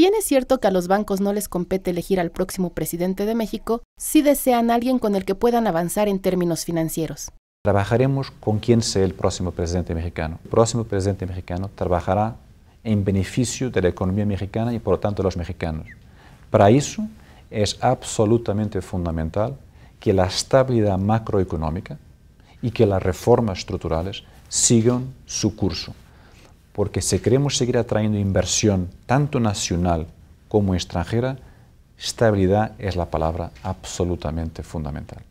bien es cierto que a los bancos no les compete elegir al próximo presidente de México, si desean alguien con el que puedan avanzar en términos financieros. Trabajaremos con quien sea el próximo presidente mexicano. El próximo presidente mexicano trabajará en beneficio de la economía mexicana y por lo tanto de los mexicanos. Para eso es absolutamente fundamental que la estabilidad macroeconómica y que las reformas estructurales sigan su curso porque si queremos seguir atrayendo inversión, tanto nacional como extranjera, estabilidad es la palabra absolutamente fundamental.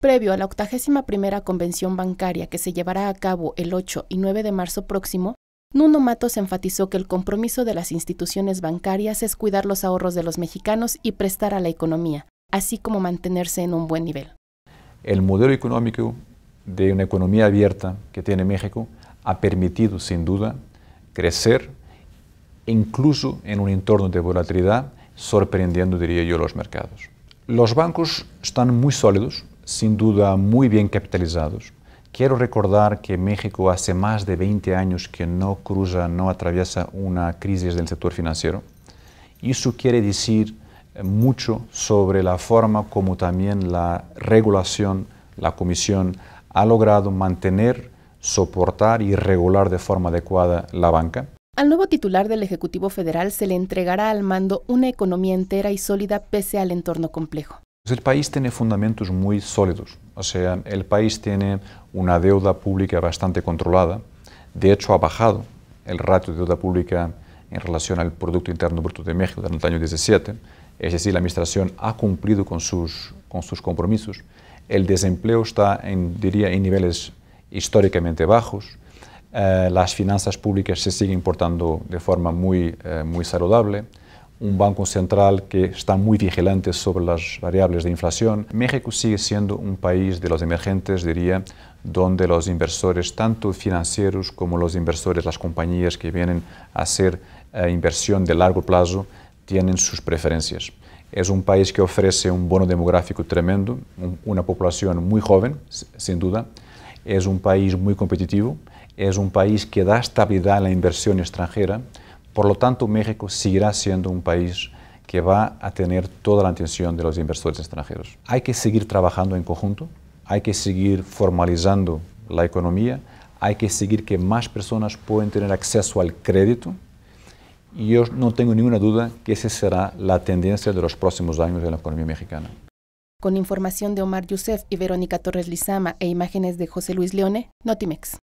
Previo a la 81 Convención Bancaria que se llevará a cabo el 8 y 9 de marzo próximo, Nuno Matos enfatizó que el compromiso de las instituciones bancarias es cuidar los ahorros de los mexicanos y prestar a la economía, así como mantenerse en un buen nivel. El modelo económico de una economía abierta que tiene México ha permitido, sin duda, crecer, incluso en un entorno de volatilidad, sorprendiendo, diría yo, los mercados. Los bancos están muy sólidos, sin duda muy bien capitalizados. Quiero recordar que México hace más de 20 años que no cruza, no atraviesa una crisis del sector financiero. Eso quiere decir eh, mucho sobre la forma como también la regulación, la comisión, ha logrado mantener soportar y regular de forma adecuada la banca. Al nuevo titular del Ejecutivo Federal se le entregará al mando una economía entera y sólida pese al entorno complejo. Pues el país tiene fundamentos muy sólidos, o sea, el país tiene una deuda pública bastante controlada, de hecho ha bajado el ratio de deuda pública en relación al Producto Interno Bruto de México durante el año 17, es decir, la Administración ha cumplido con sus, con sus compromisos, el desempleo está, en, diría, en niveles históricamente bajos, eh, las finanzas públicas se siguen portando de forma muy, eh, muy saludable, un banco central que está muy vigilante sobre las variables de inflación. México sigue siendo un país de los emergentes, diría, donde los inversores, tanto financieros como los inversores, las compañías que vienen a hacer eh, inversión de largo plazo, tienen sus preferencias. Es un país que ofrece un bono demográfico tremendo, una población muy joven, sin duda, es un país muy competitivo, es un país que da estabilidad a la inversión extranjera, por lo tanto México seguirá siendo un país que va a tener toda la atención de los inversores extranjeros. Hay que seguir trabajando en conjunto, hay que seguir formalizando la economía, hay que seguir que más personas puedan tener acceso al crédito y yo no tengo ninguna duda que esa será la tendencia de los próximos años de la economía mexicana. Con información de Omar Yusef y Verónica Torres Lizama e imágenes de José Luis Leone, Notimex.